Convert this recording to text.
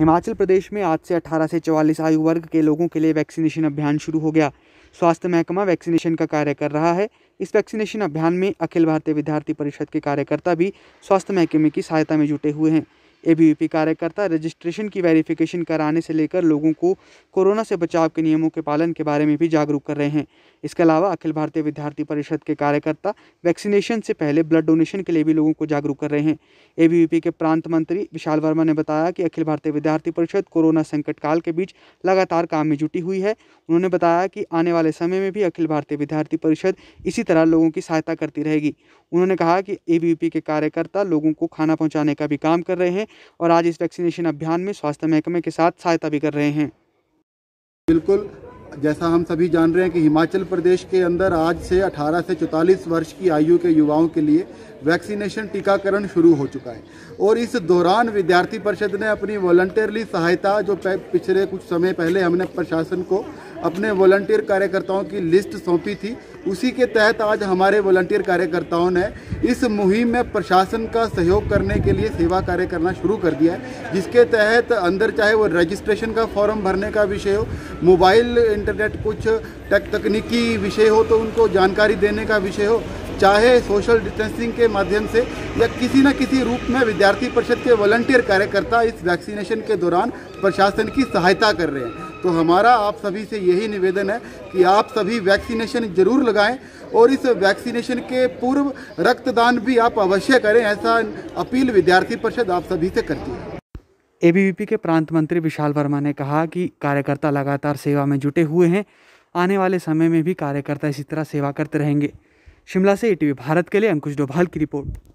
हिमाचल प्रदेश में आज से 18 से 44 आयु वर्ग के लोगों के लिए वैक्सीनेशन अभियान शुरू हो गया स्वास्थ्य महकमा वैक्सीनेशन का कार्य कर रहा है इस वैक्सीनेशन अभियान में अखिल भारतीय विद्यार्थी परिषद के कार्यकर्ता भी स्वास्थ्य महकमे की सहायता में जुटे हुए हैं ए कार्यकर्ता रजिस्ट्रेशन की वेरिफिकेशन कराने से लेकर लोगों को कोरोना से बचाव के नियमों के पालन के बारे में भी जागरूक कर रहे हैं इसके अलावा अखिल भारतीय विद्यार्थी परिषद के कार्यकर्ता वैक्सीनेशन से पहले ब्लड डोनेशन के लिए भी लोगों को जागरूक कर रहे हैं ए के प्रांत मंत्री विशाल वर्मा ने बताया कि अखिल भारतीय विद्यार्थी परिषद कोरोना संकट काल के बीच लगातार काम में जुटी हुई है उन्होंने बताया कि आने वाले समय में भी अखिल भारतीय विद्यार्थी परिषद इसी तरह लोगों की सहायता करती रहेगी उन्होंने कहा कि ए के कार्यकर्ता लोगों को खाना पहुँचाने का भी काम कर रहे हैं और आज इस वैक्सीनेशन अभियान में स्वास्थ्य महकमे के साथ सहायता भी कर रहे हैं बिल्कुल जैसा हम सभी जान रहे हैं कि हिमाचल प्रदेश के अंदर आज से 18 से 44 वर्ष की आयु के युवाओं के लिए वैक्सीनेशन टीकाकरण शुरू हो चुका है और इस दौरान विद्यार्थी परिषद ने अपनी वॉलंटियरली सहायता जो पिछले कुछ समय पहले हमने प्रशासन को अपने वॉलंटियर कार्यकर्ताओं की लिस्ट सौंपी थी उसी के तहत आज हमारे वॉलंटियर कार्यकर्ताओं ने इस मुहिम में प्रशासन का सहयोग करने के लिए सेवा कार्य करना शुरू कर दिया है जिसके तहत अंदर चाहे वो रजिस्ट्रेशन का फॉर्म भरने का विषय हो मोबाइल इंटर इंटरनेट कुछ टेक तकनीकी विषय हो तो उनको जानकारी देने का विषय हो चाहे सोशल डिस्टेंसिंग के माध्यम से या किसी न किसी रूप में विद्यार्थी परिषद के वॉलंटियर कार्यकर्ता इस वैक्सीनेशन के दौरान प्रशासन की सहायता कर रहे हैं तो हमारा आप सभी से यही निवेदन है कि आप सभी वैक्सीनेशन जरूर लगाएं और इस वैक्सीनेशन के पूर्व रक्तदान भी आप अवश्य करें ऐसा अपील विद्यार्थी परिषद आप सभी से करती है एबीवीपी के प्रांत मंत्री विशाल वर्मा ने कहा कि कार्यकर्ता लगातार सेवा में जुटे हुए हैं आने वाले समय में भी कार्यकर्ता इसी तरह सेवा करते रहेंगे शिमला से ए भारत के लिए अंकुश डोभाल की रिपोर्ट